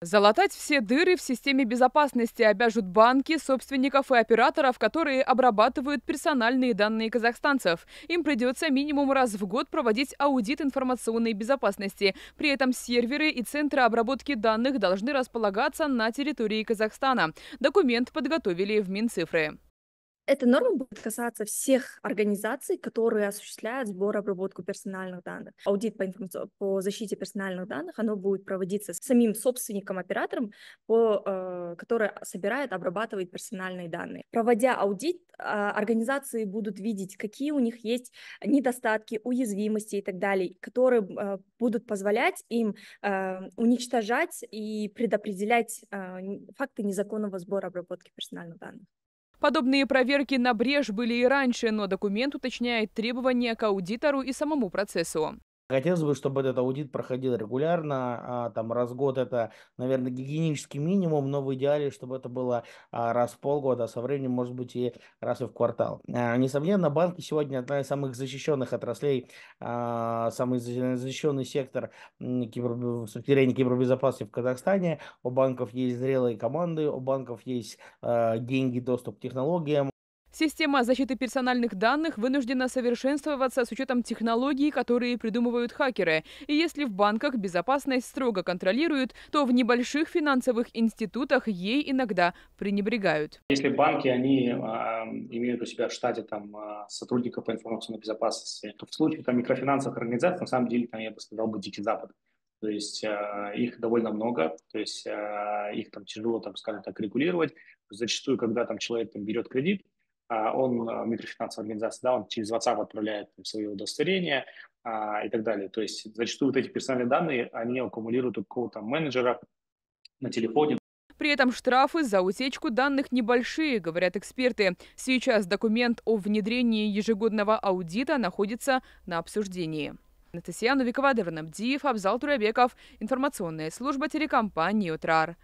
Залатать все дыры в системе безопасности обяжут банки, собственников и операторов, которые обрабатывают персональные данные казахстанцев. Им придется минимум раз в год проводить аудит информационной безопасности. При этом серверы и центры обработки данных должны располагаться на территории Казахстана. Документ подготовили в Минцифры. Эта норма будет касаться всех организаций, которые осуществляют сбор и обработку персональных данных. Аудит по, информацион... по защите персональных данных, оно будет проводиться самим собственником-оператором, по, э, который собирает, обрабатывает персональные данные. Проводя аудит, э, организации будут видеть, какие у них есть недостатки, уязвимости и так далее, которые э, будут позволять им э, уничтожать и предопределять э, факты незаконного сбора обработки персональных данных. Подобные проверки на брешь были и раньше, но документ уточняет требования к аудитору и самому процессу. Хотелось бы, чтобы этот аудит проходил регулярно, а, там раз в год это, наверное, гигиенический минимум, но в идеале, чтобы это было а, раз в полгода, а со временем, может быть, и раз и в квартал. А, несомненно, банки сегодня одна из самых защищенных отраслей, а, самый защищенный сектор кибер... с кибербезопасности в Казахстане. У банков есть зрелые команды, у банков есть а, деньги, доступ к технологиям. Система защиты персональных данных вынуждена совершенствоваться с учетом технологий, которые придумывают хакеры. И если в банках безопасность строго контролируют, то в небольших финансовых институтах ей иногда пренебрегают. Если банки, они э, имеют у себя в штате там а, сотрудников по информационной безопасности, то в случае там микрофинансовых организаций, на самом деле, там, я бы сказал бы, дикий запад. То есть э, их довольно много, то есть э, их там тяжело, там, скажем так, регулировать. Зачастую, когда там человек там, берет кредит, а он, а, микрофинансовая организация, да, он через WhatsApp отправляет свое удостоверение а, и так далее. То есть зачастую вот эти персональные данные, они аккумулируют у какого-то менеджера на телефоне, при этом штрафы за утечку данных небольшие, говорят эксперты. Сейчас документ о внедрении ежегодного аудита находится на обсуждении. Натасия Новикова, Дернабдиев, Абзал Турабеков, информационная служба телекомпании «Утрар».